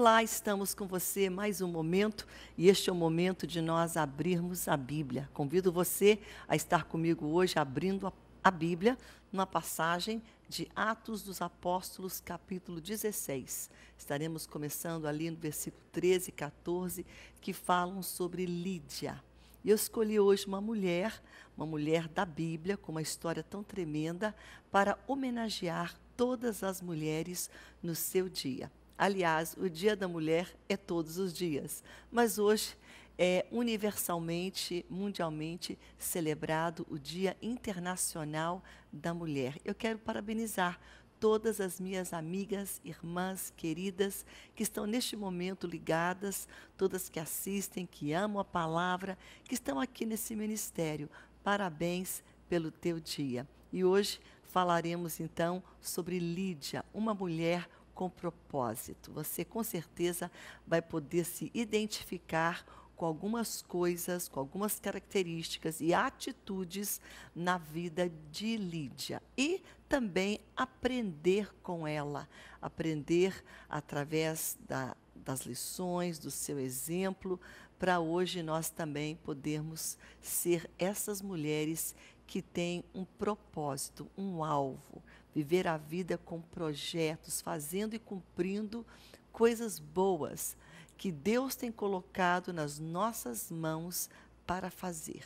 Olá, estamos com você mais um momento e este é o momento de nós abrirmos a Bíblia. Convido você a estar comigo hoje abrindo a, a Bíblia numa passagem de Atos dos Apóstolos, capítulo 16. Estaremos começando ali no versículo 13 e 14 que falam sobre Lídia. E eu escolhi hoje uma mulher, uma mulher da Bíblia, com uma história tão tremenda, para homenagear todas as mulheres no seu dia. Aliás, o Dia da Mulher é todos os dias, mas hoje é universalmente, mundialmente celebrado o Dia Internacional da Mulher. Eu quero parabenizar todas as minhas amigas, irmãs, queridas, que estão neste momento ligadas, todas que assistem, que amam a palavra, que estão aqui nesse ministério. Parabéns pelo teu dia. E hoje falaremos então sobre Lídia, uma mulher com propósito. Você com certeza vai poder se identificar com algumas coisas, com algumas características e atitudes na vida de Lídia e também aprender com ela, aprender através da, das lições, do seu exemplo, para hoje nós também podermos ser essas mulheres que tem um propósito, um alvo, viver a vida com projetos, fazendo e cumprindo coisas boas que Deus tem colocado nas nossas mãos para fazer.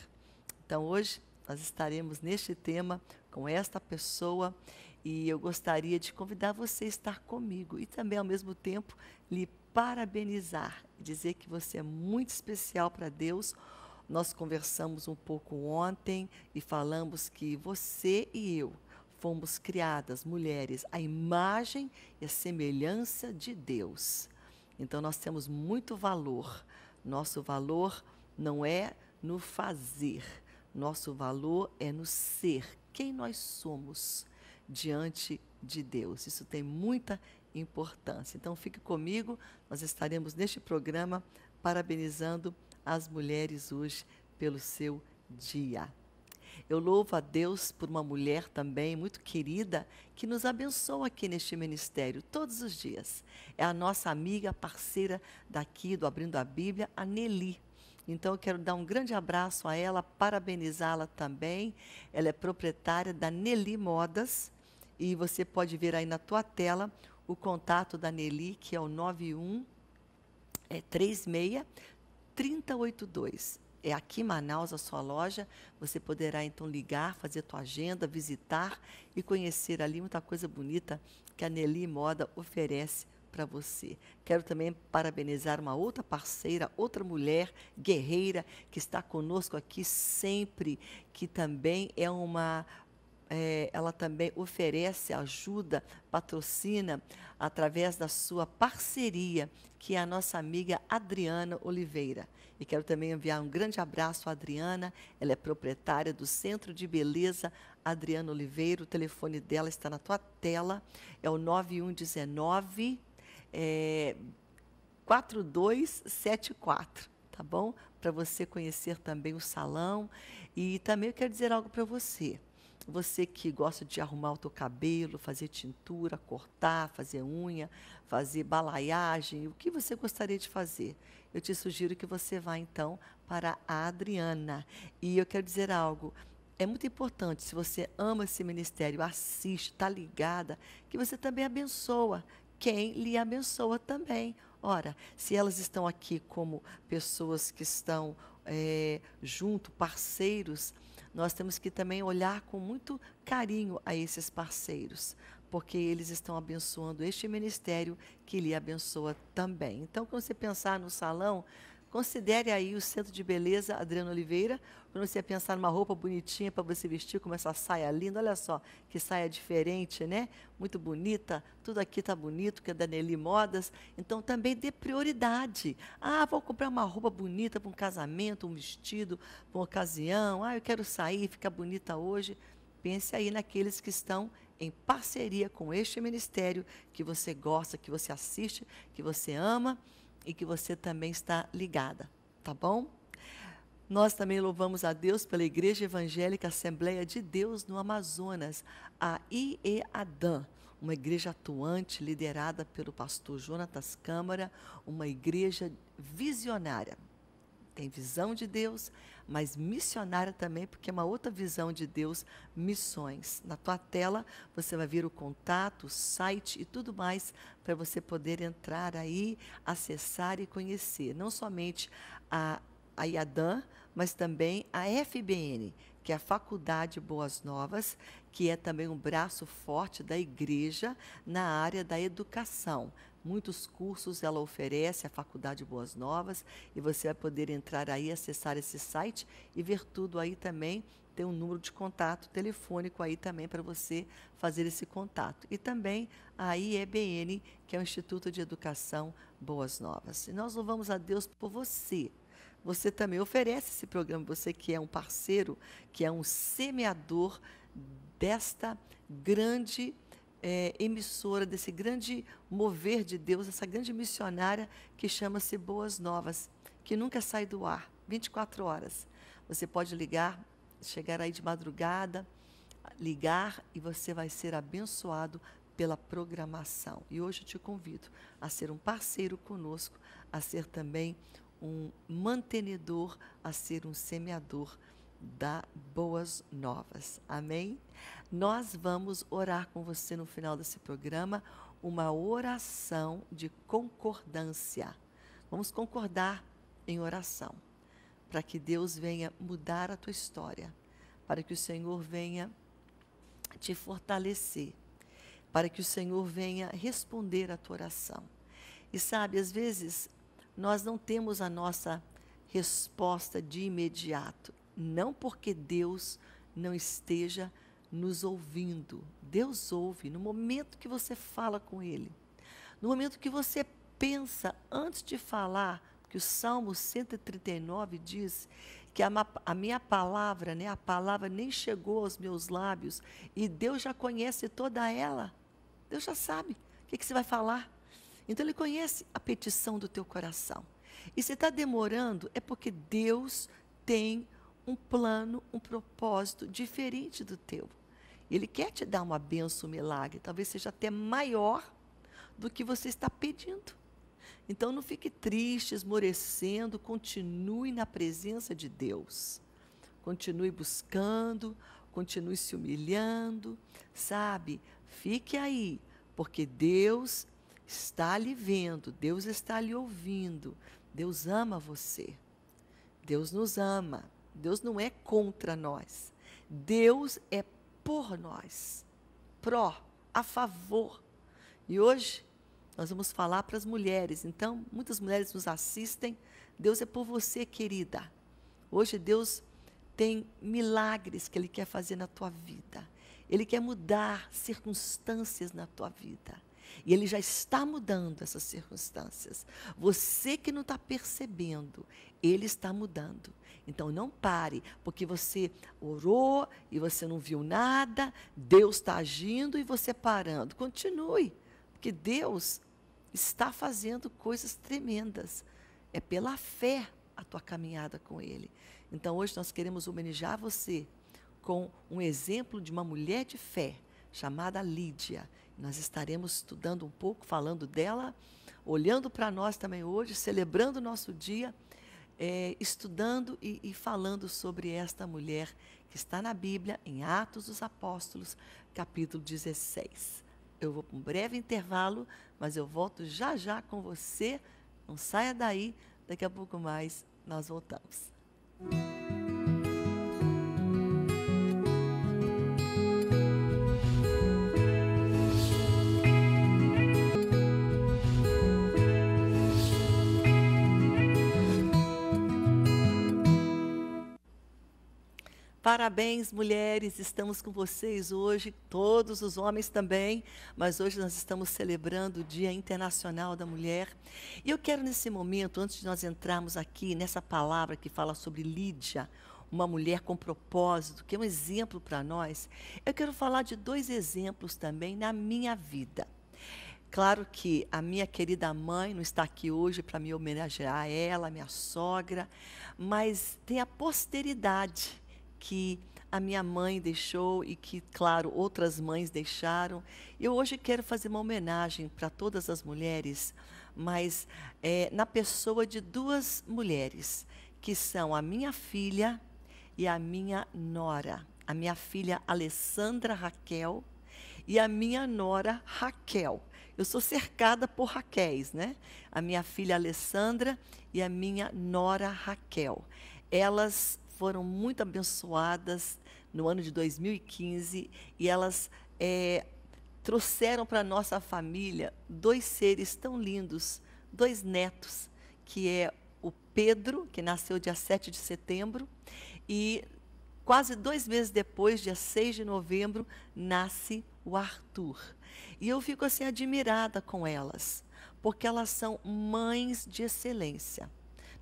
Então, hoje nós estaremos neste tema com esta pessoa e eu gostaria de convidar você a estar comigo e também, ao mesmo tempo, lhe parabenizar, dizer que você é muito especial para Deus nós conversamos um pouco ontem e falamos que você e eu fomos criadas, mulheres, à imagem e à semelhança de Deus. Então nós temos muito valor. Nosso valor não é no fazer, nosso valor é no ser, quem nós somos diante de Deus. Isso tem muita importância. Então fique comigo, nós estaremos neste programa parabenizando as mulheres hoje pelo seu dia. Eu louvo a Deus por uma mulher também muito querida que nos abençoa aqui neste ministério todos os dias. É a nossa amiga, parceira daqui do Abrindo a Bíblia, a Nelly. Então eu quero dar um grande abraço a ela, parabenizá-la também. Ela é proprietária da Nelly Modas e você pode ver aí na tua tela o contato da Nelly, que é o 91 é 36 3082. É aqui em Manaus a sua loja. Você poderá então ligar, fazer tua agenda, visitar e conhecer ali muita coisa bonita que a Nelly Moda oferece para você. Quero também parabenizar uma outra parceira, outra mulher guerreira que está conosco aqui sempre, que também é uma é, ela também oferece ajuda, patrocina através da sua parceria, que é a nossa amiga Adriana Oliveira. E quero também enviar um grande abraço à Adriana, ela é proprietária do Centro de Beleza Adriana Oliveira, o telefone dela está na tua tela, é o 9119 é, 4274, tá bom? Para você conhecer também o salão. E também eu quero dizer algo para você. Você que gosta de arrumar o teu cabelo, fazer tintura, cortar, fazer unha, fazer balaiagem, o que você gostaria de fazer? Eu te sugiro que você vá então para a Adriana. E eu quero dizer algo, é muito importante, se você ama esse ministério, assiste, está ligada, que você também abençoa quem lhe abençoa também. Ora, se elas estão aqui como pessoas que estão é, junto, parceiros, nós temos que também olhar com muito carinho a esses parceiros, porque eles estão abençoando este ministério que lhe abençoa também. Então, quando você pensar no salão, Considere aí o Centro de Beleza Adriano Oliveira, quando você pensar numa roupa bonitinha para você vestir, como essa saia linda, olha só, que saia diferente, né? Muito bonita, tudo aqui tá bonito, que é da Nelly Modas. Então também dê prioridade. Ah, vou comprar uma roupa bonita para um casamento, um vestido, para uma ocasião. Ah, eu quero sair, ficar bonita hoje. Pense aí naqueles que estão em parceria com este ministério que você gosta, que você assiste, que você ama e que você também está ligada, tá bom? Nós também louvamos a Deus pela Igreja Evangélica Assembleia de Deus no Amazonas, a IEADAN, uma igreja atuante liderada pelo pastor Jonatas Câmara, uma igreja visionária. Tem visão de Deus, mas missionária também, porque é uma outra visão de Deus, missões. Na tua tela você vai ver o contato, o site e tudo mais para você poder entrar aí, acessar e conhecer, não somente a a IADAM, mas também a FBN, que é a Faculdade Boas Novas, que é também um braço forte da igreja na área da educação, Muitos cursos ela oferece, a Faculdade Boas Novas, e você vai poder entrar aí, acessar esse site e ver tudo aí também. Tem um número de contato telefônico aí também para você fazer esse contato. E também a IEBN, que é o Instituto de Educação Boas Novas. E nós louvamos a Deus por você, você também oferece esse programa, você que é um parceiro, que é um semeador desta grande é, emissora desse grande mover de Deus, essa grande missionária que chama-se Boas Novas, que nunca sai do ar, 24 horas. Você pode ligar, chegar aí de madrugada, ligar e você vai ser abençoado pela programação. E hoje eu te convido a ser um parceiro conosco, a ser também um mantenedor, a ser um semeador da boas novas. Amém? Nós vamos orar com você no final desse programa uma oração de concordância. Vamos concordar em oração para que Deus venha mudar a tua história, para que o Senhor venha te fortalecer, para que o Senhor venha responder a tua oração. E sabe, às vezes nós não temos a nossa resposta de imediato não porque Deus não esteja nos ouvindo. Deus ouve no momento que você fala com Ele. No momento que você pensa antes de falar, que o Salmo 139 diz que a, a minha palavra, né, a palavra nem chegou aos meus lábios e Deus já conhece toda ela. Deus já sabe o que, que você vai falar. Então Ele conhece a petição do teu coração. E se está demorando, é porque Deus tem um plano, um propósito diferente do teu. Ele quer te dar uma benção, um milagre, talvez seja até maior do que você está pedindo. Então não fique triste, esmorecendo, continue na presença de Deus. Continue buscando, continue se humilhando, sabe? Fique aí, porque Deus está lhe vendo, Deus está lhe ouvindo, Deus ama você. Deus nos ama. Deus não é contra nós. Deus é por nós. Pró, a favor. E hoje nós vamos falar para as mulheres. Então, muitas mulheres nos assistem. Deus é por você, querida. Hoje Deus tem milagres que Ele quer fazer na tua vida. Ele quer mudar circunstâncias na tua vida. E ele já está mudando essas circunstâncias. Você que não está percebendo, ele está mudando. Então não pare, porque você orou e você não viu nada, Deus está agindo e você parando. Continue, porque Deus está fazendo coisas tremendas. É pela fé a tua caminhada com Ele. Então hoje nós queremos homenagear você com um exemplo de uma mulher de fé chamada Lídia nós estaremos estudando um pouco, falando dela, olhando para nós também hoje, celebrando o nosso dia, é, estudando e, e falando sobre esta mulher que está na Bíblia, em Atos dos Apóstolos, capítulo 16. Eu vou para um breve intervalo, mas eu volto já já com você. Não saia daí, daqui a pouco mais nós voltamos. Parabéns, mulheres, estamos com vocês hoje, todos os homens também, mas hoje nós estamos celebrando o Dia Internacional da Mulher. E eu quero, nesse momento, antes de nós entrarmos aqui nessa palavra que fala sobre Lídia, uma mulher com propósito, que é um exemplo para nós, eu quero falar de dois exemplos também na minha vida. Claro que a minha querida mãe não está aqui hoje para me homenagear, ela, minha sogra, mas tem a posteridade que a minha mãe deixou e que, claro, outras mães deixaram. Eu hoje quero fazer uma homenagem para todas as mulheres, mas é, na pessoa de duas mulheres, que são a minha filha e a minha nora. A minha filha Alessandra Raquel e a minha nora Raquel. Eu sou cercada por Raquéis, né? A minha filha Alessandra e a minha nora Raquel. Elas foram muito abençoadas no ano de 2015 e elas é, trouxeram para nossa família dois seres tão lindos, dois netos, que é o Pedro, que nasceu dia 7 de setembro, e quase dois meses depois, dia 6 de novembro, nasce o Arthur. E eu fico assim admirada com elas, porque elas são mães de excelência.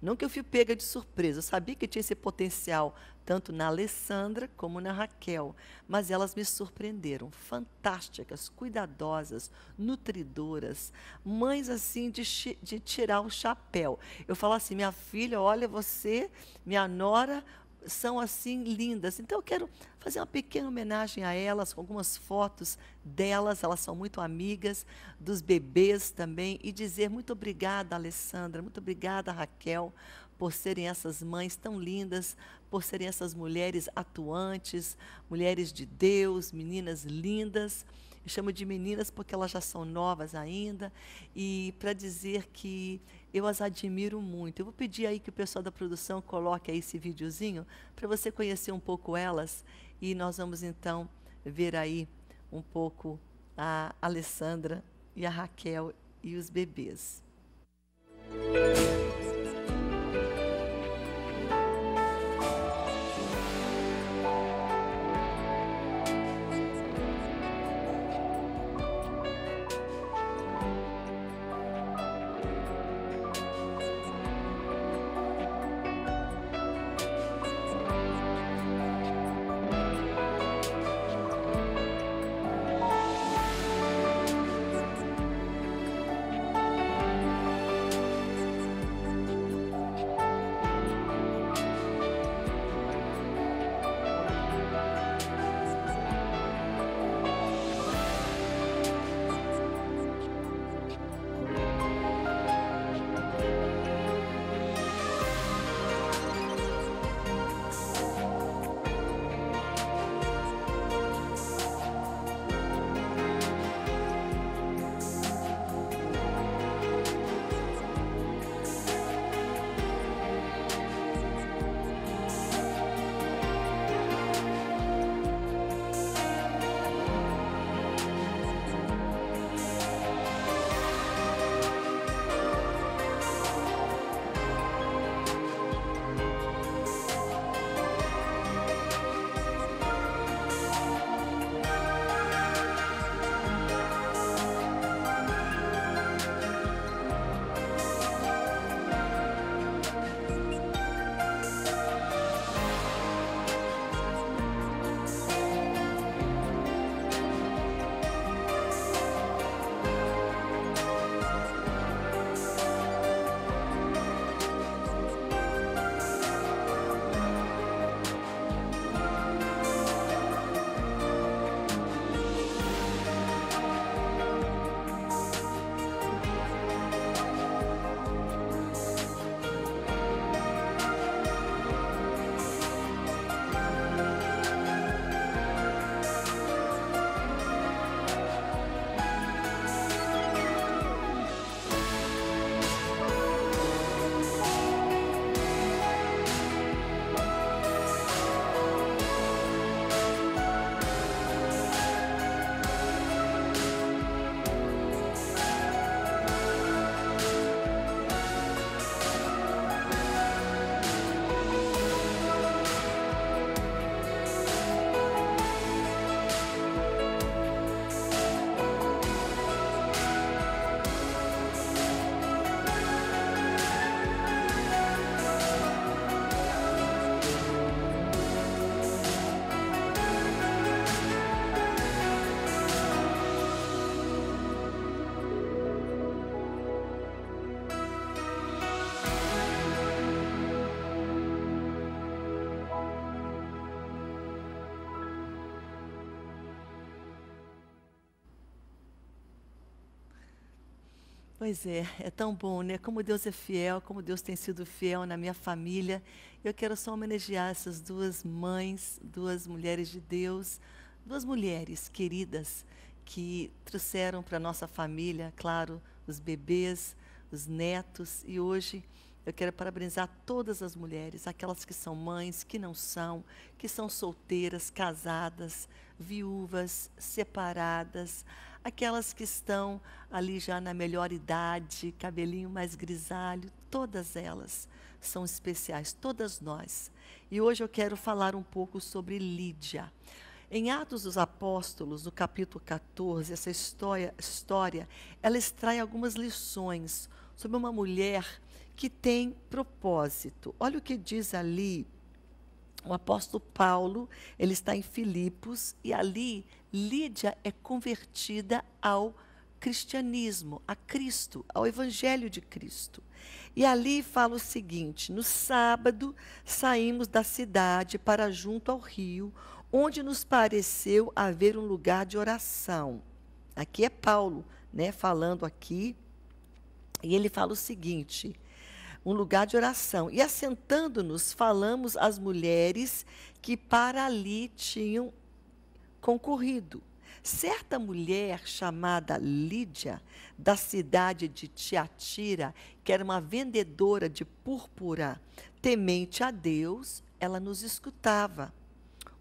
Não que eu fui pega de surpresa, eu sabia que tinha esse potencial tanto na Alessandra como na Raquel, mas elas me surpreenderam, fantásticas, cuidadosas, nutridoras, mães assim de, de tirar o chapéu. Eu falo assim, minha filha, olha você, minha nora, são assim lindas. Então eu quero fazer uma pequena homenagem a elas, com algumas fotos delas, elas são muito amigas, dos bebês também, e dizer muito obrigada, Alessandra, muito obrigada, Raquel, por serem essas mães tão lindas, por serem essas mulheres atuantes, mulheres de Deus, meninas lindas. Eu chamo de meninas porque elas já são novas ainda, e para dizer que eu as admiro muito. Eu vou pedir aí que o pessoal da produção coloque aí esse videozinho para você conhecer um pouco elas e nós vamos então ver aí um pouco a Alessandra e a Raquel e os bebês. Música Pois é, é tão bom, né? Como Deus é fiel, como Deus tem sido fiel na minha família. Eu quero só homenagear essas duas mães, duas mulheres de Deus, duas mulheres queridas que trouxeram para nossa família, claro, os bebês, os netos e hoje eu quero parabenizar todas as mulheres, aquelas que são mães, que não são, que são solteiras, casadas, viúvas, separadas, aquelas que estão ali já na melhor idade, cabelinho mais grisalho, todas elas são especiais, todas nós. E hoje eu quero falar um pouco sobre Lídia. Em Atos dos Apóstolos, no capítulo 14, essa história, história ela extrai algumas lições sobre uma mulher que tem propósito. Olha o que diz ali o apóstolo Paulo, ele está em Filipos e ali Lídia é convertida ao cristianismo, a Cristo, ao evangelho de Cristo. E ali fala o seguinte: no sábado saímos da cidade para junto ao rio, onde nos pareceu haver um lugar de oração. Aqui é Paulo, né, falando aqui, e ele fala o seguinte: um lugar de oração. E assentando-nos, falamos às mulheres que para ali tinham concorrido. Certa mulher chamada Lídia, da cidade de Tiatira, que era uma vendedora de púrpura, temente a Deus, ela nos escutava.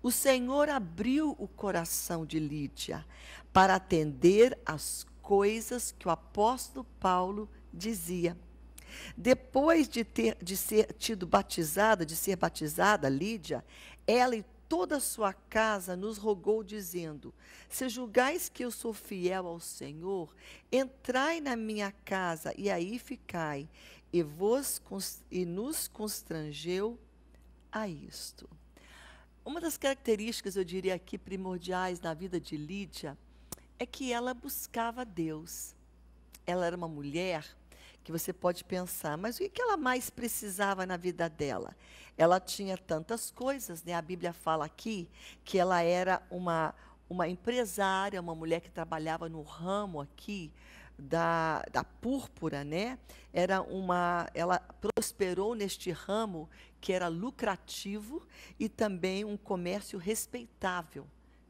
O Senhor abriu o coração de Lídia para atender às coisas que o apóstolo Paulo dizia. Depois de ter de ser tido batizada, de ser batizada, Lídia, ela e toda a sua casa nos rogou, dizendo: Se julgais que eu sou fiel ao Senhor, entrai na minha casa e aí ficai. E, vos, e nos constrangeu a isto. Uma das características, eu diria aqui, primordiais na vida de Lídia é que ela buscava Deus. Ela era uma mulher que você pode pensar, mas o que ela mais precisava na vida dela? Ela tinha tantas coisas, né? A Bíblia fala aqui que ela era uma, uma empresária, uma mulher que trabalhava no ramo aqui da, da púrpura, né? Era uma, ela prosperou neste ramo que era lucrativo e também um comércio respeitável,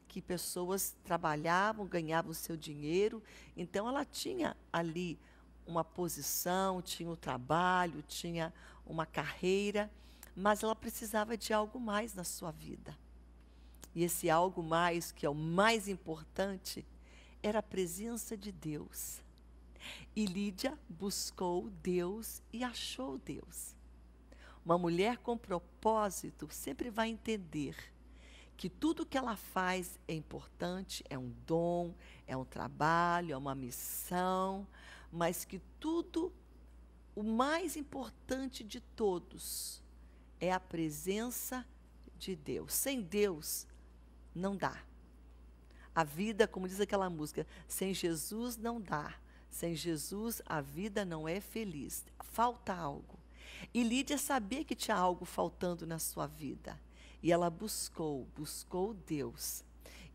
que pessoas trabalhavam, ganhavam seu dinheiro. Então ela tinha ali uma posição, tinha o um trabalho, tinha uma carreira, mas ela precisava de algo mais na sua vida. E esse algo mais, que é o mais importante, era a presença de Deus. E Lídia buscou Deus e achou Deus. Uma mulher com propósito sempre vai entender que tudo que ela faz é importante, é um dom, é um trabalho, é uma missão, mas que tudo, o mais importante de todos, é a presença de Deus. Sem Deus, não dá. A vida, como diz aquela música, sem Jesus não dá. Sem Jesus, a vida não é feliz. Falta algo. E Lídia sabia que tinha algo faltando na sua vida. E ela buscou, buscou Deus.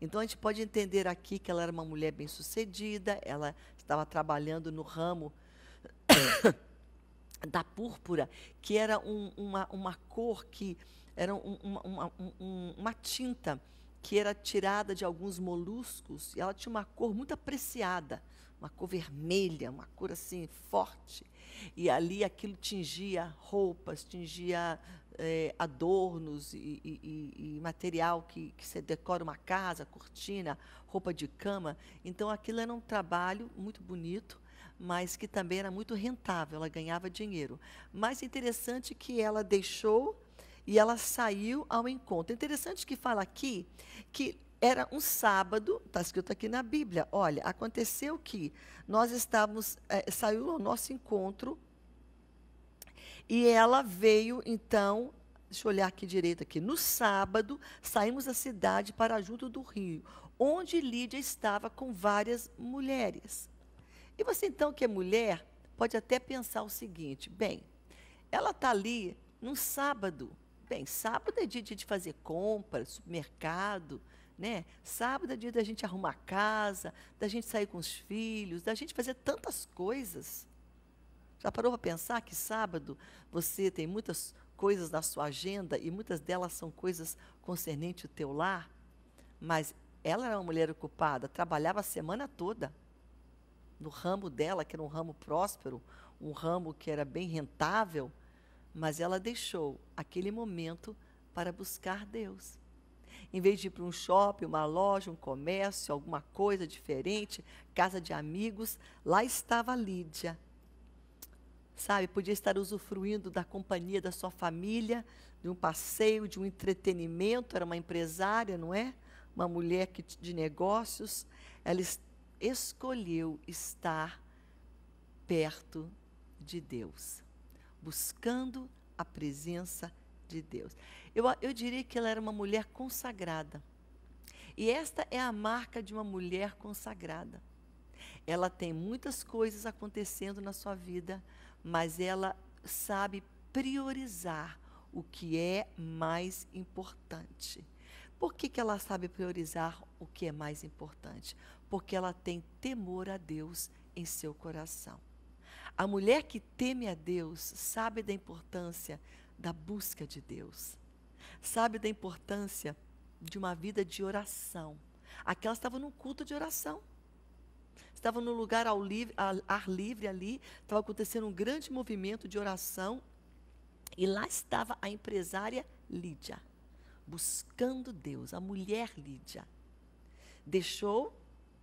Então a gente pode entender aqui que ela era uma mulher bem-sucedida, ela estava trabalhando no ramo da púrpura, que era um, uma, uma cor que era um, uma, um, uma tinta que era tirada de alguns moluscos e ela tinha uma cor muito apreciada, uma cor vermelha, uma cor assim forte. E ali aquilo tingia roupas, tingia é, adornos e, e, e material que, que você decora uma casa, cortina, roupa de cama. Então, aquilo era um trabalho muito bonito, mas que também era muito rentável, ela ganhava dinheiro. Mas é interessante que ela deixou e ela saiu ao encontro. É interessante que fala aqui que era um sábado, está escrito aqui na Bíblia. Olha, aconteceu que nós estávamos, é, saiu ao nosso encontro e ela veio, então, deixa eu olhar aqui direito aqui, no sábado, saímos da cidade para junto do rio, onde Lídia estava com várias mulheres. E você, então, que é mulher, pode até pensar o seguinte: bem, ela está ali num sábado. Bem, sábado é dia, de fazer compras, supermercado, né? Sábado é dia da gente arrumar casa, da gente sair com os filhos, da gente fazer tantas coisas. Já parou para pensar que sábado você tem muitas coisas na sua agenda e muitas delas são coisas concernentes ao teu lar? Mas ela era uma mulher ocupada, trabalhava a semana toda no ramo dela, que era um ramo próspero, um ramo que era bem rentável, mas ela deixou aquele momento para buscar Deus. Em vez de ir para um shopping, uma loja, um comércio, alguma coisa diferente, casa de amigos, lá estava Lídia, sabe? Podia estar usufruindo da companhia da sua família, de um passeio, de um entretenimento. Era uma empresária, não é? Uma mulher que, de negócios. Ela escolheu estar perto de Deus, buscando a presença de Deus. Eu, eu diria que ela era uma mulher consagrada. E esta é a marca de uma mulher consagrada. Ela tem muitas coisas acontecendo na sua vida, mas ela sabe priorizar o que é mais importante. Por que, que ela sabe priorizar o que é mais importante? Porque ela tem temor a Deus em seu coração. A mulher que teme a Deus sabe da importância da busca de Deus, sabe da importância de uma vida de oração. Aquela estava num culto de oração. Estava no lugar ao livre, ar livre ali, estava acontecendo um grande movimento de oração. E lá estava a empresária Lídia, buscando Deus, a mulher Lídia. Deixou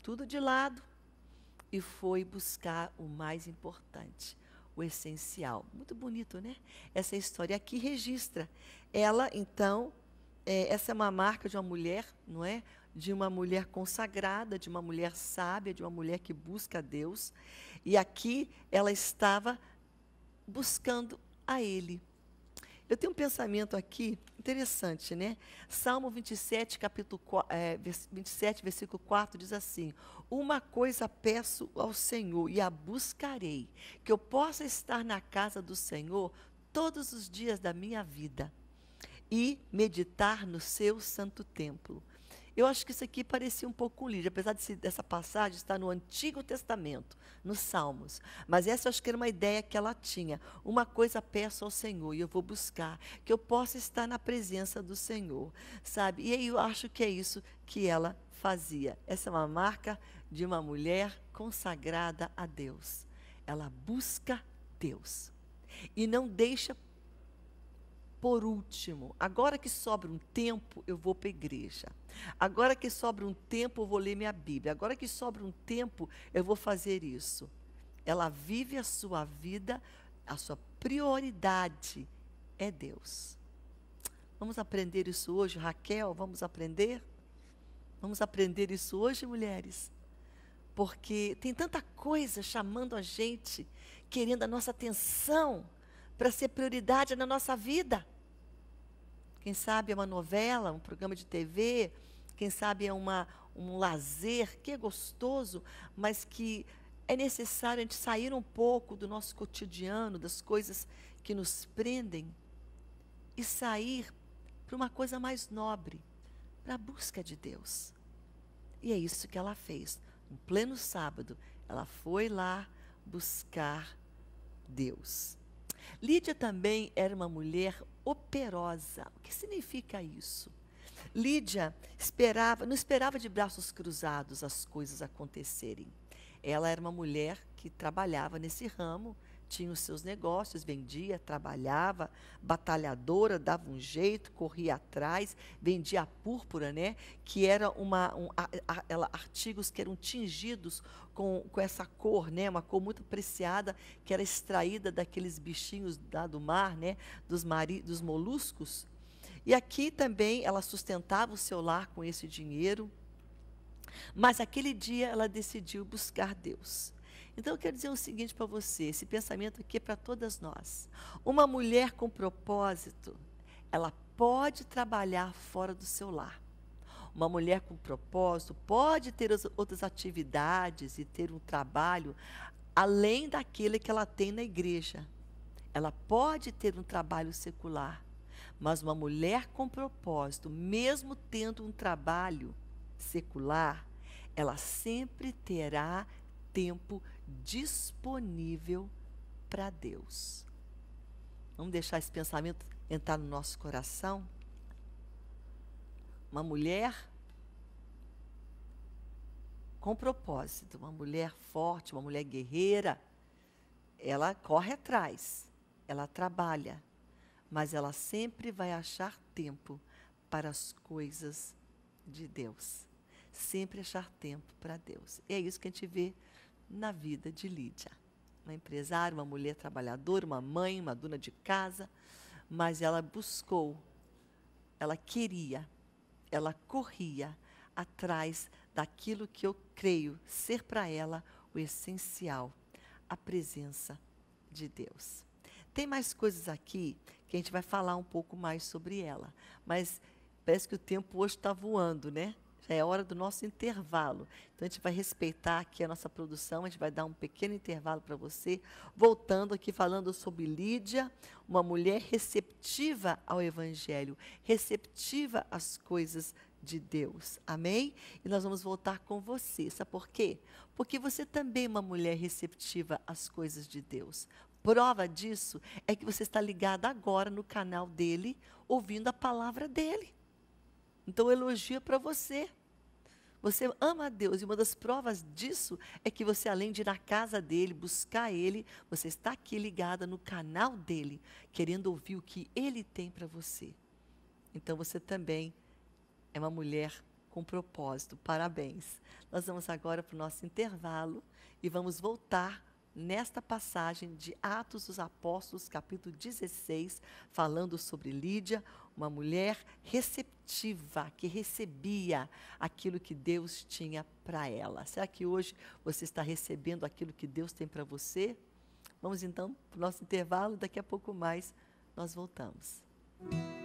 tudo de lado e foi buscar o mais importante, o essencial. Muito bonito, né? Essa história aqui registra. Ela, então, é, essa é uma marca de uma mulher, não é? de uma mulher consagrada, de uma mulher sábia, de uma mulher que busca a Deus. E aqui ela estava buscando a Ele. Eu tenho um pensamento aqui interessante, né? Salmo 27, capítulo, é, 27, eh, versículo 4 diz assim: Uma coisa peço ao Senhor e a buscarei, que eu possa estar na casa do Senhor todos os dias da minha vida e meditar no seu santo templo. Eu acho que isso aqui parecia um pouco com Lídia, apesar desse, dessa passagem estar no Antigo Testamento, nos Salmos. Mas essa eu acho que era uma ideia que ela tinha. Uma coisa peço ao Senhor e eu vou buscar, que eu possa estar na presença do Senhor, sabe? E aí eu acho que é isso que ela fazia. Essa é uma marca de uma mulher consagrada a Deus. Ela busca Deus e não deixa por último, agora que sobra um tempo, eu vou para a igreja. Agora que sobra um tempo, eu vou ler minha Bíblia. Agora que sobra um tempo, eu vou fazer isso. Ela vive a sua vida, a sua prioridade é Deus. Vamos aprender isso hoje, Raquel? Vamos aprender? Vamos aprender isso hoje, mulheres? Porque tem tanta coisa chamando a gente, querendo a nossa atenção para ser prioridade na nossa vida quem sabe é uma novela, um programa de TV, quem sabe é uma, um lazer que é gostoso, mas que é necessário a gente sair um pouco do nosso cotidiano, das coisas que nos prendem e sair para uma coisa mais nobre, para a busca de Deus. E é isso que ela fez. um pleno sábado, ela foi lá buscar Deus. Lídia também era uma mulher operosa. O que significa isso? Lídia esperava, não esperava de braços cruzados as coisas acontecerem. Ela era uma mulher que trabalhava nesse ramo tinha os seus negócios, vendia, trabalhava, batalhadora, dava um jeito, corria atrás, vendia a púrpura, né? Que era uma um, a, a, ela, artigos que eram tingidos com, com essa cor, né? Uma cor muito preciada que era extraída daqueles bichinhos da, do mar, né? Dos mari, dos moluscos. E aqui também ela sustentava o seu lar com esse dinheiro. Mas aquele dia ela decidiu buscar Deus. Então eu quero dizer o seguinte para você, esse pensamento aqui é para todas nós. Uma mulher com propósito, ela pode trabalhar fora do seu lar. Uma mulher com propósito pode ter outras atividades e ter um trabalho além daquele que ela tem na igreja. Ela pode ter um trabalho secular, mas uma mulher com propósito, mesmo tendo um trabalho secular, ela sempre terá tempo de disponível para Deus. Vamos deixar esse pensamento entrar no nosso coração? Uma mulher com propósito, uma mulher forte, uma mulher guerreira, ela corre atrás, ela trabalha, mas ela sempre vai achar tempo para as coisas de Deus. Sempre achar tempo para Deus. E é isso que a gente vê na vida de Lídia. Uma empresária, uma mulher trabalhadora, uma mãe, uma dona de casa, mas ela buscou, ela queria, ela corria atrás daquilo que eu creio ser para ela o essencial, a presença de Deus. Tem mais coisas aqui que a gente vai falar um pouco mais sobre ela, mas parece que o tempo hoje está voando, né? já é hora do nosso intervalo. Então a gente vai respeitar aqui a nossa produção, a gente vai dar um pequeno intervalo para você, voltando aqui falando sobre Lídia, uma mulher receptiva ao evangelho, receptiva às coisas de Deus. Amém? E nós vamos voltar com você. Sabe por quê? Porque você também é uma mulher receptiva às coisas de Deus. Prova disso é que você está ligada agora no canal dele, ouvindo a palavra dele. Então, elogio para você. Você ama a Deus e uma das provas disso é que você, além de ir na casa dele, buscar ele, você está aqui ligada no canal dele, querendo ouvir o que ele tem para você. Então você também é uma mulher com propósito. Parabéns. Nós vamos agora para o nosso intervalo e vamos voltar nesta passagem de Atos dos Apóstolos, capítulo 16, falando sobre Lídia, uma mulher receptiva, que recebia aquilo que Deus tinha para ela. Será que hoje você está recebendo aquilo que Deus tem para você? Vamos então para o nosso intervalo, daqui a pouco mais nós voltamos. Música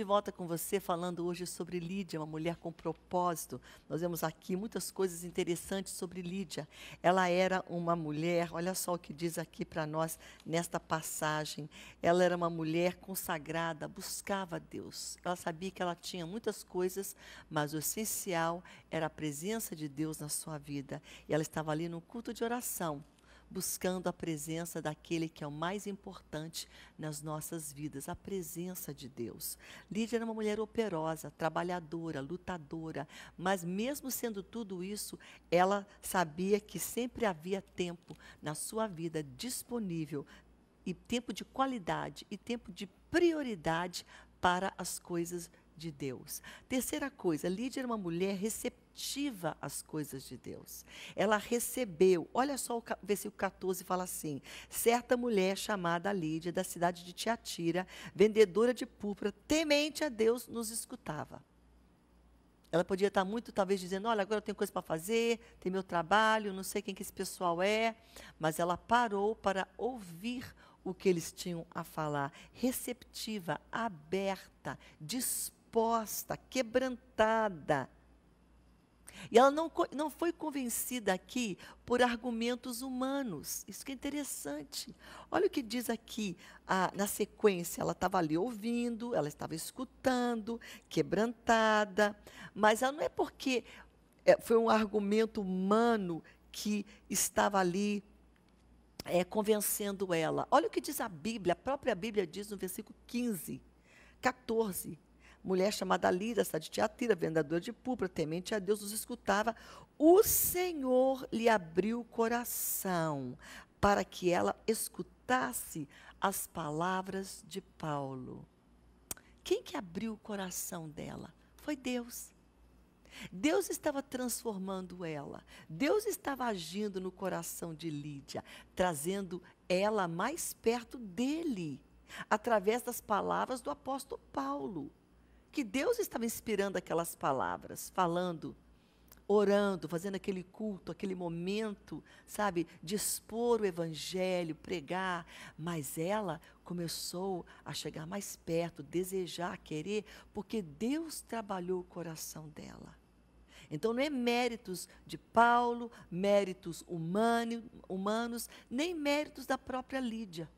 de volta com você falando hoje sobre Lídia, uma mulher com propósito. Nós vemos aqui muitas coisas interessantes sobre Lídia. Ela era uma mulher, olha só o que diz aqui para nós nesta passagem. Ela era uma mulher consagrada, buscava Deus. Ela sabia que ela tinha muitas coisas, mas o essencial era a presença de Deus na sua vida. E ela estava ali no culto de oração buscando a presença daquele que é o mais importante nas nossas vidas, a presença de Deus. Lídia era uma mulher operosa, trabalhadora, lutadora, mas mesmo sendo tudo isso, ela sabia que sempre havia tempo na sua vida disponível e tempo de qualidade e tempo de prioridade para as coisas de Deus. Terceira coisa, Lídia era é uma mulher receptiva às coisas de Deus. Ela recebeu, olha só o versículo 14 fala assim: certa mulher chamada Lídia, da cidade de Tiatira, vendedora de púrpura, temente a Deus, nos escutava. Ela podia estar muito, talvez, dizendo: Olha, agora eu tenho coisa para fazer, tem meu trabalho, não sei quem que esse pessoal é. Mas ela parou para ouvir o que eles tinham a falar, receptiva, aberta, disposta exposta, quebrantada. E ela não, não foi convencida aqui por argumentos humanos. Isso que é interessante. Olha o que diz aqui a, na sequência. Ela estava ali ouvindo, ela estava escutando, quebrantada. Mas ela não é porque é, foi um argumento humano que estava ali é, convencendo ela. Olha o que diz a Bíblia, a própria Bíblia diz no versículo 15, 14 mulher chamada Lira, está de Tiatira, vendedora de púrpura, temente a Deus, nos escutava. O Senhor lhe abriu o coração para que ela escutasse as palavras de Paulo. Quem que abriu o coração dela? Foi Deus. Deus estava transformando ela. Deus estava agindo no coração de Lídia, trazendo ela mais perto dele, através das palavras do apóstolo Paulo que Deus estava inspirando aquelas palavras, falando, orando, fazendo aquele culto, aquele momento, sabe, de expor o evangelho, pregar, mas ela começou a chegar mais perto, desejar, querer, porque Deus trabalhou o coração dela. Então não é méritos de Paulo, méritos humano, humanos, nem méritos da própria Lídia.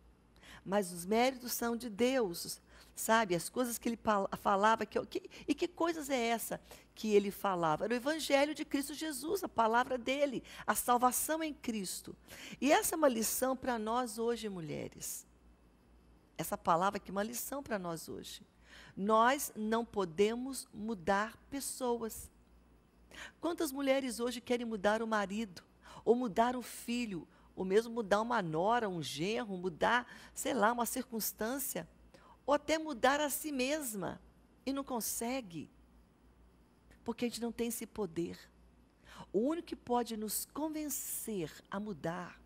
Mas os méritos são de Deus, sabe? As coisas que ele falava, que, que, e que coisas é essa que ele falava? Era o Evangelho de Cristo Jesus, a palavra dele, a salvação em Cristo. E essa é uma lição para nós hoje, mulheres. Essa palavra que é uma lição para nós hoje. Nós não podemos mudar pessoas. Quantas mulheres hoje querem mudar o marido, ou mudar o filho, ou mesmo mudar uma nora, um genro, mudar, sei lá, uma circunstância? ou até mudar a si mesma e não consegue, porque a gente não tem esse poder. O único que pode nos convencer a mudar,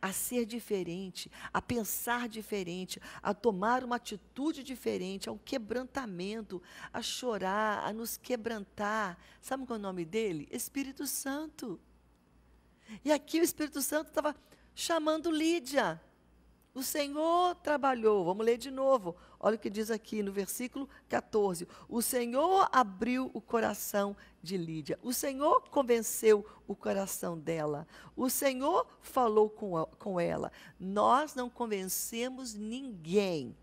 a ser diferente, a pensar diferente, a tomar uma atitude diferente, a um quebrantamento, a chorar, a nos quebrantar. Sabe qual é o nome dele? Espírito Santo. E aqui o Espírito Santo estava chamando Lídia. O Senhor trabalhou. Vamos ler de novo. Olha o que diz aqui no versículo 14. O Senhor abriu o coração de Lídia. O Senhor convenceu o coração dela. O Senhor falou com, a, com ela. Nós não convencemos ninguém.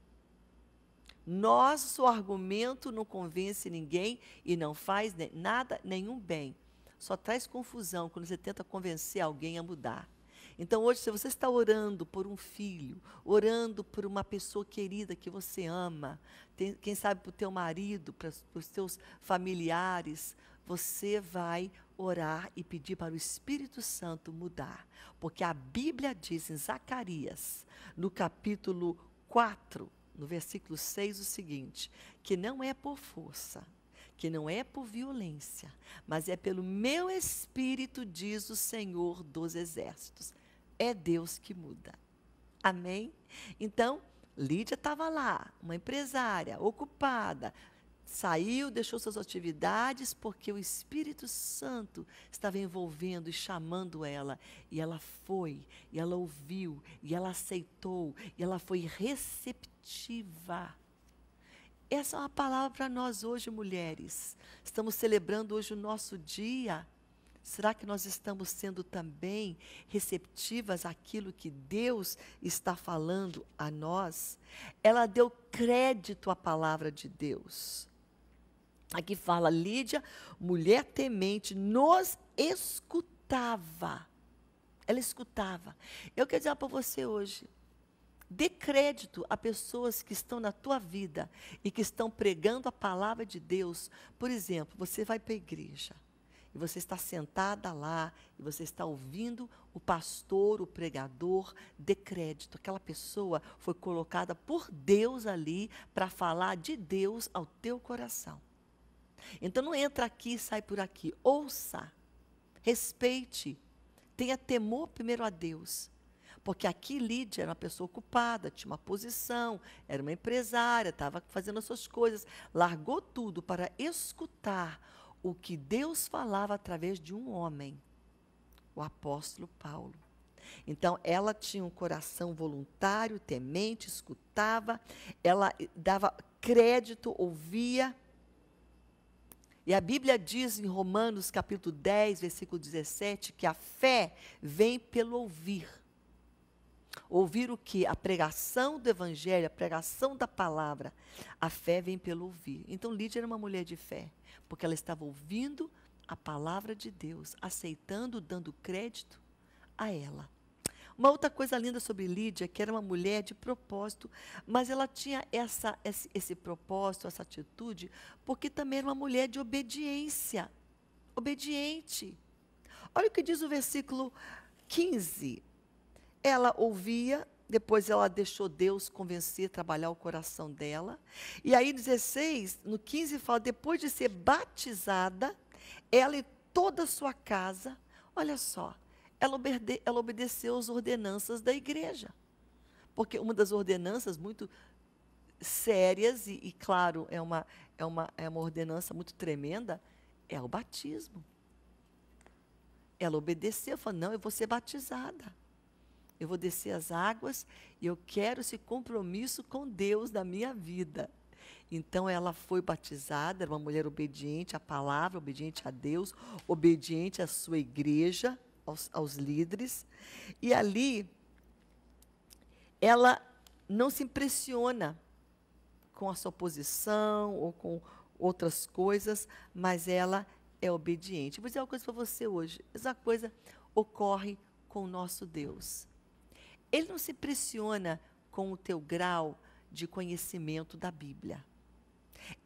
Nosso argumento não convence ninguém e não faz nada, nenhum bem. Só traz confusão quando você tenta convencer alguém a mudar. Então, hoje, se você está orando por um filho, orando por uma pessoa querida que você ama, tem, quem sabe para o teu marido, para os teus familiares, você vai orar e pedir para o Espírito Santo mudar. Porque a Bíblia diz em Zacarias, no capítulo 4, no versículo 6, o seguinte: que não é por força, que não é por violência, mas é pelo meu espírito, diz o Senhor dos Exércitos é Deus que muda. Amém? Então, Lídia estava lá, uma empresária, ocupada, saiu, deixou suas atividades, porque o Espírito Santo estava envolvendo e chamando ela. E ela foi, e ela ouviu, e ela aceitou, e ela foi receptiva. Essa é uma palavra para nós hoje, mulheres. Estamos celebrando hoje o nosso dia Será que nós estamos sendo também receptivas àquilo que Deus está falando a nós? Ela deu crédito à palavra de Deus. Aqui fala Lídia, mulher temente, nos escutava. Ela escutava. Eu quero dizer para você hoje, Dê crédito a pessoas que estão na tua vida e que estão pregando a palavra de Deus. Por exemplo, você vai para a igreja e você está sentada lá, e você está ouvindo o pastor, o pregador, dê crédito. Aquela pessoa foi colocada por Deus ali para falar de Deus ao teu coração. Então não entra aqui e sai por aqui. Ouça, respeite, tenha temor primeiro a Deus. Porque aqui Lídia era uma pessoa ocupada, tinha uma posição, era uma empresária, estava fazendo as suas coisas, largou tudo para escutar o que Deus falava através de um homem, o apóstolo Paulo. Então, ela tinha um coração voluntário, temente, escutava, ela dava crédito, ouvia. E a Bíblia diz em Romanos capítulo 10, versículo 17, que a fé vem pelo ouvir Ouvir o que? A pregação do evangelho, a pregação da palavra. A fé vem pelo ouvir. Então, Lídia era uma mulher de fé, porque ela estava ouvindo a palavra de Deus, aceitando, dando crédito a ela. Uma outra coisa linda sobre Lídia, que era uma mulher de propósito, mas ela tinha essa, esse, esse propósito, essa atitude, porque também era uma mulher de obediência, obediente. Olha o que diz o versículo 15. Ela ouvia, depois ela deixou Deus convencer, trabalhar o coração dela. E aí, 16, no 15, fala: depois de ser batizada, ela e toda a sua casa, olha só, ela, obede ela obedeceu as ordenanças da igreja. Porque uma das ordenanças muito sérias, e, e claro, é uma, é, uma, é uma ordenança muito tremenda, é o batismo. Ela obedeceu, falou: não, eu vou ser batizada. Eu vou descer as águas e eu quero esse compromisso com Deus da minha vida. Então ela foi batizada, era uma mulher obediente à palavra, obediente a Deus, obediente à sua igreja, aos, aos líderes. E ali ela não se impressiona com a sua posição ou com outras coisas, mas ela é obediente. Vou dizer uma coisa para você hoje. Essa coisa ocorre com o nosso Deus. Ele não se pressiona com o teu grau de conhecimento da Bíblia.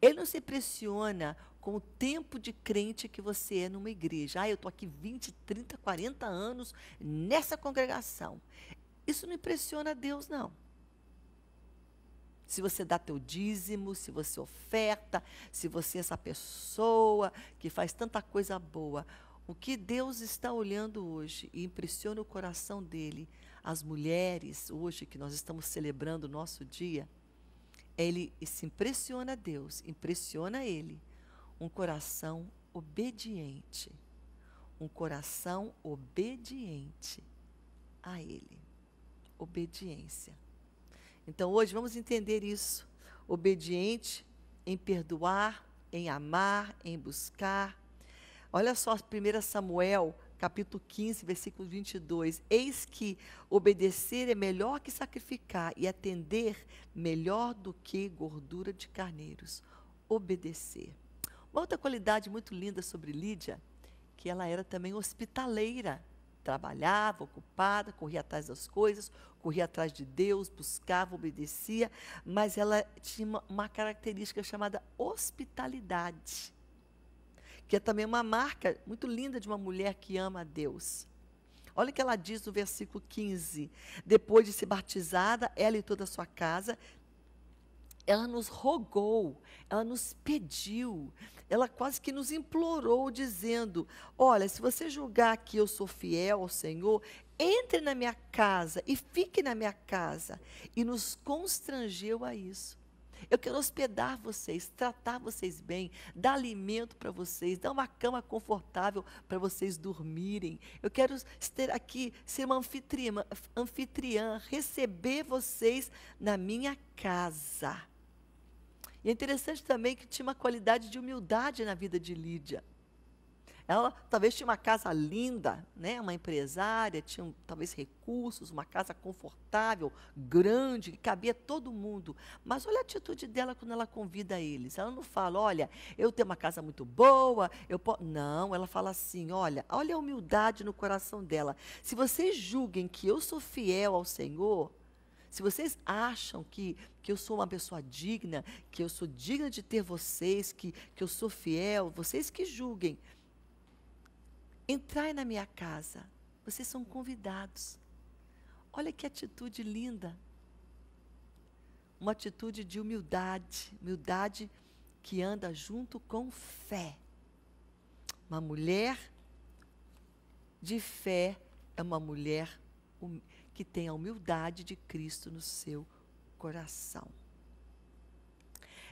Ele não se pressiona com o tempo de crente que você é numa igreja. Ah, eu estou aqui 20, 30, 40 anos nessa congregação. Isso não impressiona a Deus, não. Se você dá teu dízimo, se você oferta, se você é essa pessoa que faz tanta coisa boa. O que Deus está olhando hoje e impressiona o coração dele as mulheres, hoje que nós estamos celebrando o nosso dia, ele se impressiona Deus, impressiona ele. Um coração obediente. Um coração obediente a ele. Obediência. Então hoje vamos entender isso. Obediente em perdoar, em amar, em buscar. Olha só 1 Samuel capítulo 15, versículo 22. Eis que obedecer é melhor que sacrificar e atender melhor do que gordura de carneiros. Obedecer. Uma outra qualidade muito linda sobre Lídia, que ela era também hospitaleira. Trabalhava, ocupada, corria atrás das coisas, corria atrás de Deus, buscava, obedecia, mas ela tinha uma, uma característica chamada hospitalidade que é também uma marca muito linda de uma mulher que ama a Deus. Olha o que ela diz no versículo 15. Depois de ser batizada, ela e toda a sua casa, ela nos rogou, ela nos pediu, ela quase que nos implorou, dizendo: Olha, se você julgar que eu sou fiel ao Senhor, entre na minha casa e fique na minha casa. E nos constrangeu a isso. Eu quero hospedar vocês, tratar vocês bem, dar alimento para vocês, dar uma cama confortável para vocês dormirem. Eu quero estar aqui, ser uma anfitriã, anfitriã, receber vocês na minha casa. E é interessante também que tinha uma qualidade de humildade na vida de Lídia. Ela talvez tinha uma casa linda, né? uma empresária, tinha talvez recursos, uma casa confortável, grande, que cabia todo mundo. Mas olha a atitude dela quando ela convida eles. Ela não fala, olha, eu tenho uma casa muito boa, eu posso. Não, ela fala assim, olha, olha a humildade no coração dela. Se vocês julguem que eu sou fiel ao Senhor, se vocês acham que, que eu sou uma pessoa digna, que eu sou digna de ter vocês, que, que eu sou fiel, vocês que julguem. Entrai na minha casa. Vocês são convidados. Olha que atitude linda. Uma atitude de humildade, humildade que anda junto com fé. Uma mulher de fé é uma mulher hum, que tem a humildade de Cristo no seu coração.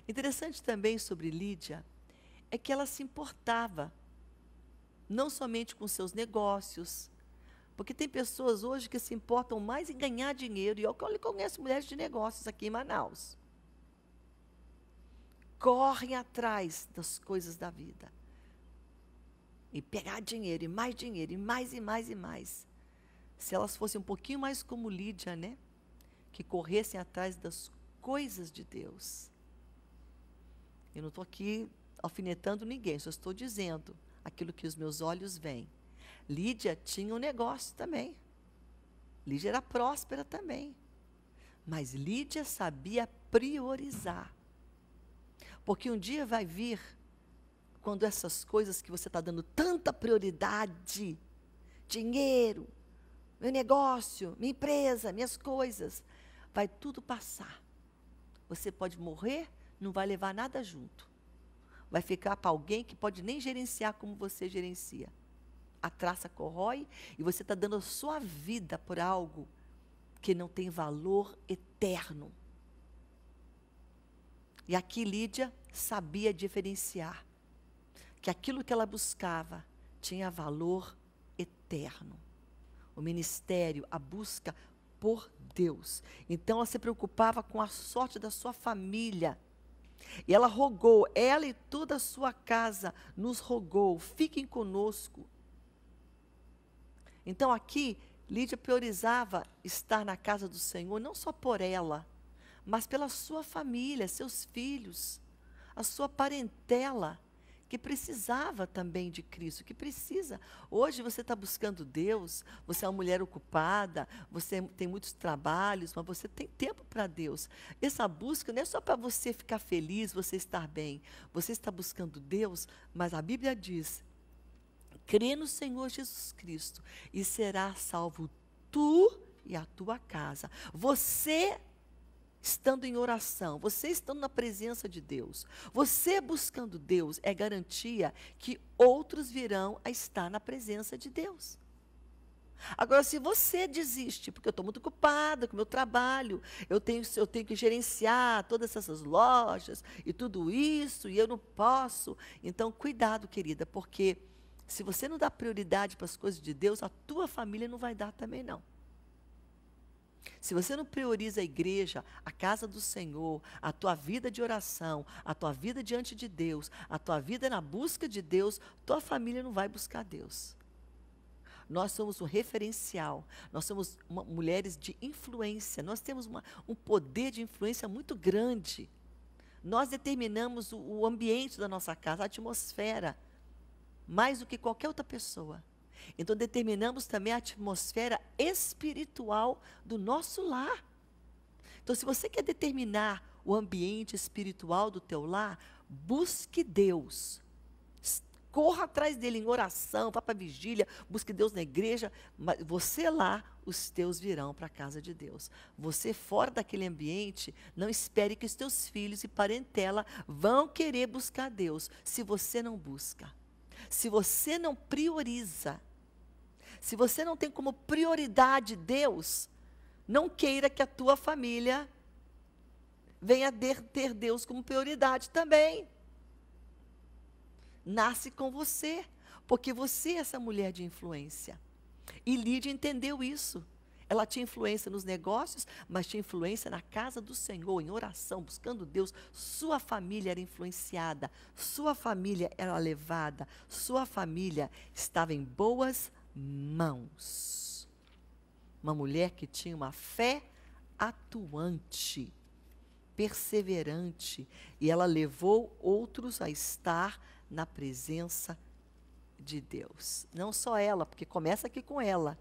Interessante também sobre Lídia é que ela se importava não somente com seus negócios, porque tem pessoas hoje que se importam mais em ganhar dinheiro, e eu conheço mulheres de negócios aqui em Manaus. Correm atrás das coisas da vida. E pegar dinheiro, e mais dinheiro, e mais, e mais, e mais. Se elas fossem um pouquinho mais como Lídia, né? Que corressem atrás das coisas de Deus. Eu não estou aqui alfinetando ninguém, só estou dizendo aquilo que os meus olhos veem. Lídia tinha um negócio também. Lídia era próspera também. Mas Lídia sabia priorizar. Porque um dia vai vir quando essas coisas que você está dando tanta prioridade, dinheiro, meu negócio, minha empresa, minhas coisas, vai tudo passar. Você pode morrer, não vai levar nada junto vai ficar para alguém que pode nem gerenciar como você gerencia. A traça corrói e você está dando a sua vida por algo que não tem valor eterno. E aqui Lídia sabia diferenciar que aquilo que ela buscava tinha valor eterno. O ministério, a busca por Deus. Então ela se preocupava com a sorte da sua família e ela rogou, ela e toda a sua casa nos rogou, fiquem conosco. Então aqui, Lídia priorizava estar na casa do Senhor, não só por ela, mas pela sua família, seus filhos, a sua parentela que precisava também de Cristo, que precisa. Hoje você está buscando Deus, você é uma mulher ocupada, você tem muitos trabalhos, mas você tem tempo para Deus. Essa busca não é só para você ficar feliz, você estar bem. Você está buscando Deus, mas a Bíblia diz: crê no Senhor Jesus Cristo e será salvo tu e a tua casa. Você estando em oração, você estando na presença de Deus, você buscando Deus, é garantia que outros virão a estar na presença de Deus. Agora, se você desiste, porque eu estou muito ocupada com o meu trabalho, eu tenho, eu tenho que gerenciar todas essas lojas e tudo isso, e eu não posso. Então, cuidado, querida, porque se você não dá prioridade para as coisas de Deus, a tua família não vai dar também, não. Se você não prioriza a igreja, a casa do Senhor, a tua vida de oração, a tua vida diante de Deus, a tua vida na busca de Deus, tua família não vai buscar Deus. Nós somos um referencial, nós somos uma, mulheres de influência, nós temos uma, um poder de influência muito grande. Nós determinamos o, o ambiente da nossa casa, a atmosfera, mais do que qualquer outra pessoa. Então determinamos também a atmosfera espiritual do nosso lar. Então se você quer determinar o ambiente espiritual do teu lar, busque Deus. Corra atrás dele em oração, vá para a vigília, busque Deus na igreja, mas você lá, os teus virão para a casa de Deus. Você fora daquele ambiente, não espere que os teus filhos e parentela vão querer buscar Deus, se você não busca. Se você não prioriza, se você não tem como prioridade Deus, não queira que a tua família venha ter Deus como prioridade também. Nasce com você, porque você é essa mulher de influência. E Lídia entendeu isso. Ela tinha influência nos negócios, mas tinha influência na casa do Senhor, em oração, buscando Deus. Sua família era influenciada, sua família era levada, sua família estava em boas mãos. Uma mulher que tinha uma fé atuante, perseverante, e ela levou outros a estar na presença de Deus. Não só ela, porque começa aqui com ela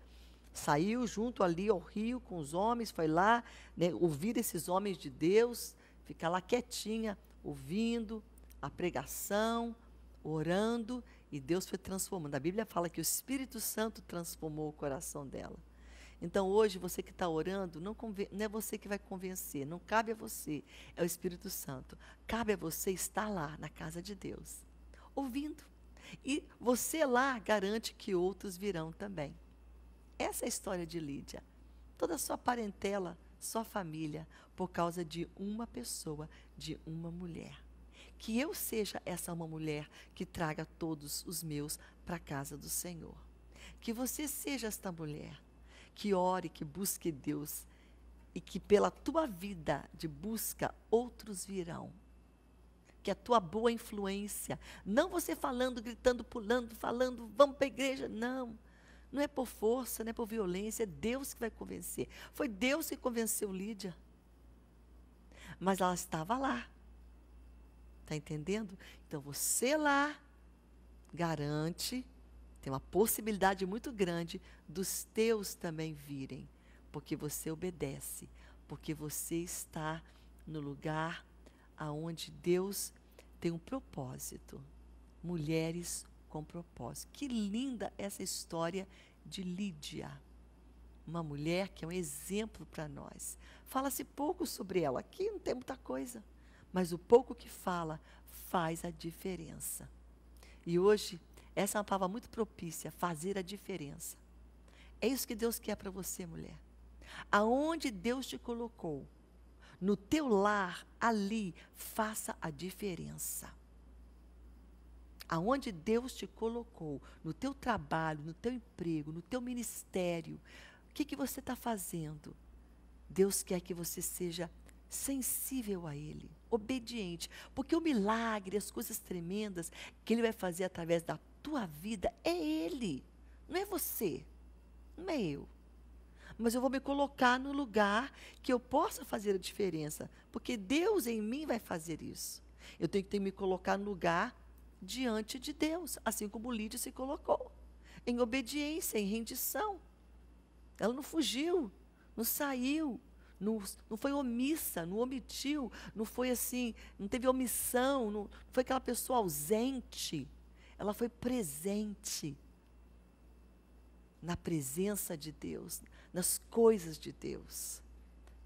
Saiu junto ali ao rio com os homens, foi lá né, ouvir esses homens de Deus, ficar lá quietinha, ouvindo a pregação, orando, e Deus foi transformando. A Bíblia fala que o Espírito Santo transformou o coração dela. Então, hoje, você que está orando, não, não, é você que vai convencer, não cabe a você, é o Espírito Santo. Cabe a você estar lá na casa de Deus, ouvindo. E você lá garante que outros virão também. Essa é a história de Lídia. Toda a sua parentela, sua família, por causa de uma pessoa, de uma mulher. Que eu seja essa uma mulher que traga todos os meus para a casa do Senhor. Que você seja esta mulher que ore, que busque Deus e que pela tua vida de busca outros virão. Que a tua boa influência, não você falando, gritando, pulando, falando, vamos para a igreja, não. Não é por força, não é por violência, é Deus que vai convencer. Foi Deus que convenceu Lídia. Mas ela estava lá. Está entendendo? Então você lá garante, tem uma possibilidade muito grande dos teus também virem, porque você obedece, porque você está no lugar aonde Deus tem um propósito. Mulheres com propósito. Que linda essa história de Lídia, uma mulher que é um exemplo para nós. Fala-se pouco sobre ela, aqui não tem muita coisa, mas o pouco que fala faz a diferença. E hoje, essa é uma palavra muito propícia, fazer a diferença. É isso que Deus quer para você, mulher. Aonde Deus te colocou, no teu lar, ali, faça a diferença aonde Deus te colocou, no teu trabalho, no teu emprego, no teu ministério, o que, que você está fazendo? Deus quer que você seja sensível a Ele, obediente, porque o milagre, as coisas tremendas que Ele vai fazer através da tua vida é Ele, não é você, não é eu. Mas eu vou me colocar no lugar que eu possa fazer a diferença, porque Deus em mim vai fazer isso. Eu tenho que ter, me colocar no lugar diante de Deus, assim como Lídia se colocou, em obediência, em rendição. Ela não fugiu, não saiu, não, não foi omissa, não omitiu, não foi assim, não teve omissão, não, não foi aquela pessoa ausente. Ela foi presente na presença de Deus, nas coisas de Deus.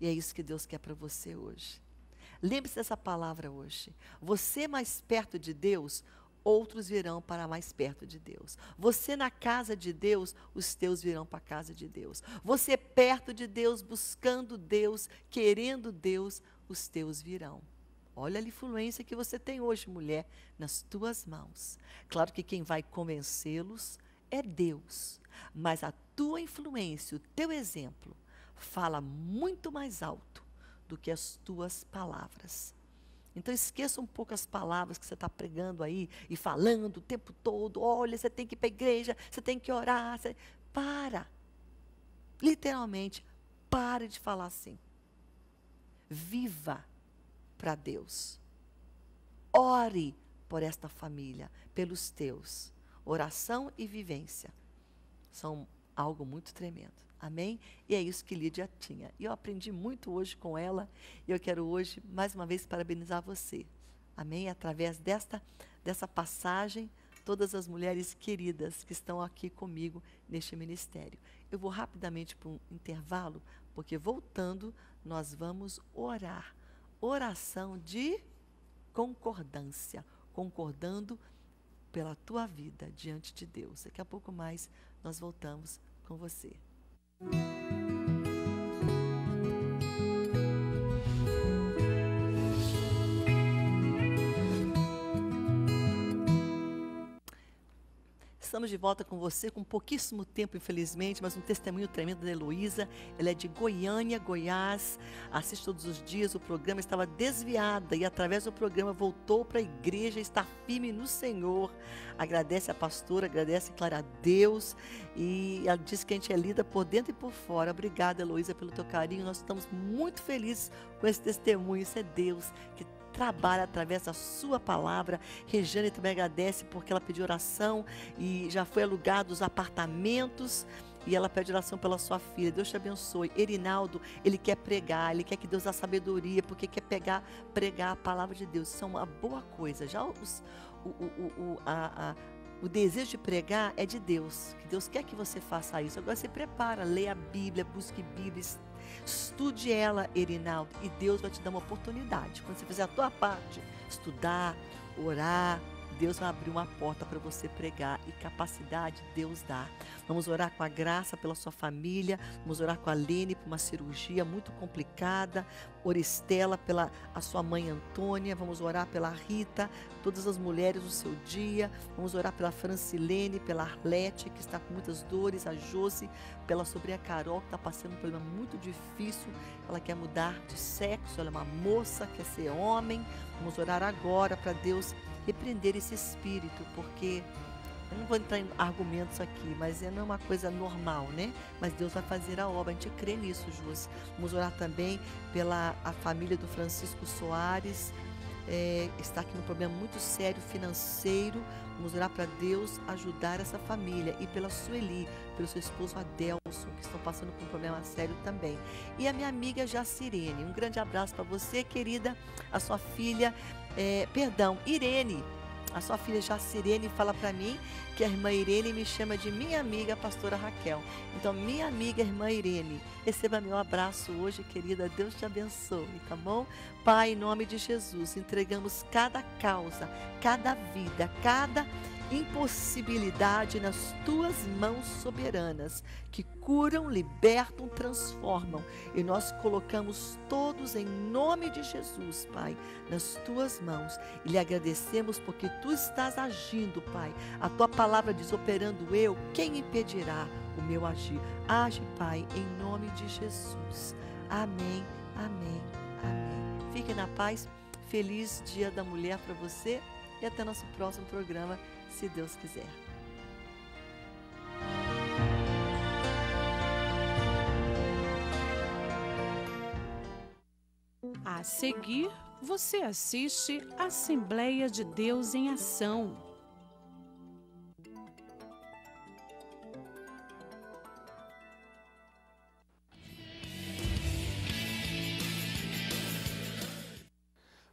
E é isso que Deus quer para você hoje. Lembre-se dessa palavra hoje. Você mais perto de Deus outros virão para mais perto de Deus. Você na casa de Deus, os teus virão para a casa de Deus. Você perto de Deus, buscando Deus, querendo Deus, os teus virão. Olha a influência que você tem hoje, mulher, nas tuas mãos. Claro que quem vai convencê-los é Deus, mas a tua influência, o teu exemplo, fala muito mais alto do que as tuas palavras. Então esqueça um pouco as palavras que você está pregando aí e falando o tempo todo. Olha, você tem que ir para a igreja, você tem que orar. Você... Para. Literalmente, pare de falar assim. Viva para Deus. Ore por esta família, pelos teus. Oração e vivência são algo muito tremendo. Amém? E é isso que Lídia tinha. E eu aprendi muito hoje com ela. E eu quero hoje, mais uma vez, parabenizar você. Amém? Através desta, dessa passagem, todas as mulheres queridas que estão aqui comigo neste ministério. Eu vou rapidamente para um intervalo, porque voltando, nós vamos orar. Oração de concordância. Concordando pela tua vida diante de Deus. Daqui a pouco mais nós voltamos com você. Música estamos de volta com você com pouquíssimo tempo, infelizmente, mas um testemunho tremendo da Heloísa. Ela é de Goiânia, Goiás. Assiste todos os dias. O programa estava desviada e, através do programa, voltou para a igreja, está firme no Senhor. Agradece a pastora, agradece, claro, a Deus. E ela diz que a gente é lida por dentro e por fora. Obrigada, Heloísa, pelo teu carinho. Nós estamos muito felizes com esse testemunho. Isso é Deus que trabalha através da sua palavra. Rejane também agradece porque ela pediu oração e já foi alugado os apartamentos e ela pede oração pela sua filha. Deus te abençoe. Erinaldo, ele quer pregar, ele quer que Deus dê sabedoria, porque quer pegar, pregar a palavra de Deus. Isso é uma boa coisa. Já os, o, o, o, a, a, o desejo de pregar é de Deus, que Deus quer que você faça isso. Agora se prepara, leia a Bíblia, busque Bíblia, Estude ela, Erinaldo, e Deus vai te dar uma oportunidade. Quando você fizer a tua parte, estudar, orar, Deus vai abrir uma porta para você pregar e capacidade Deus dá. Vamos orar com a graça pela sua família, vamos orar com a Lene por uma cirurgia muito complicada, Oristela pela a sua mãe Antônia, vamos orar pela Rita, todas as mulheres do seu dia, vamos orar pela Francilene, pela Arlete que está com muitas dores, a Josi, pela sobre a Carol que está passando um problema muito difícil, ela quer mudar de sexo, ela é uma moça, quer ser homem, vamos orar agora para Deus repreender esse espírito, porque eu não vou entrar em argumentos aqui, mas é, não é uma coisa normal, né? Mas Deus vai fazer a obra, a gente crê nisso, Jus. Vamos orar também pela a família do Francisco Soares, é, está aqui num problema muito sério financeiro. Vamos orar para Deus ajudar essa família e pela Sueli, pelo seu esposo Adelson, que estão passando por um problema sério também. E a minha amiga Jacirene, um grande abraço para você, querida, a sua filha é, perdão, Irene. A sua filha já Sirene fala para mim que a irmã Irene me chama de minha amiga, pastora Raquel. Então, minha amiga, irmã Irene, receba meu abraço hoje, querida. Deus te abençoe, tá bom? Pai, em nome de Jesus, entregamos cada causa, cada vida, cada impossibilidade nas tuas mãos soberanas, que curam, libertam, transformam. E nós colocamos todos em nome de Jesus, Pai, nas tuas mãos. E lhe agradecemos porque tu estás agindo, Pai. A tua palavra diz: operando eu, quem impedirá o meu agir? Age, Pai, em nome de Jesus. Amém, amém, amém. Fique na paz. Feliz Dia da Mulher para você e até nosso próximo programa se Deus quiser. A seguir, você assiste Assembleia de Deus em Ação.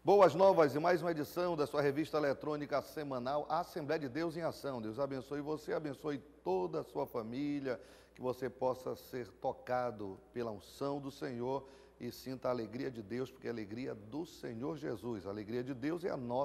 Boas novas e mais uma edição da sua revista eletrônica semanal Assembleia de Deus em Ação. Deus abençoe você, abençoe toda a sua família, que você possa ser tocado pela unção do Senhor e sinta a alegria de Deus, porque a alegria do Senhor Jesus, a alegria de Deus é a nossa.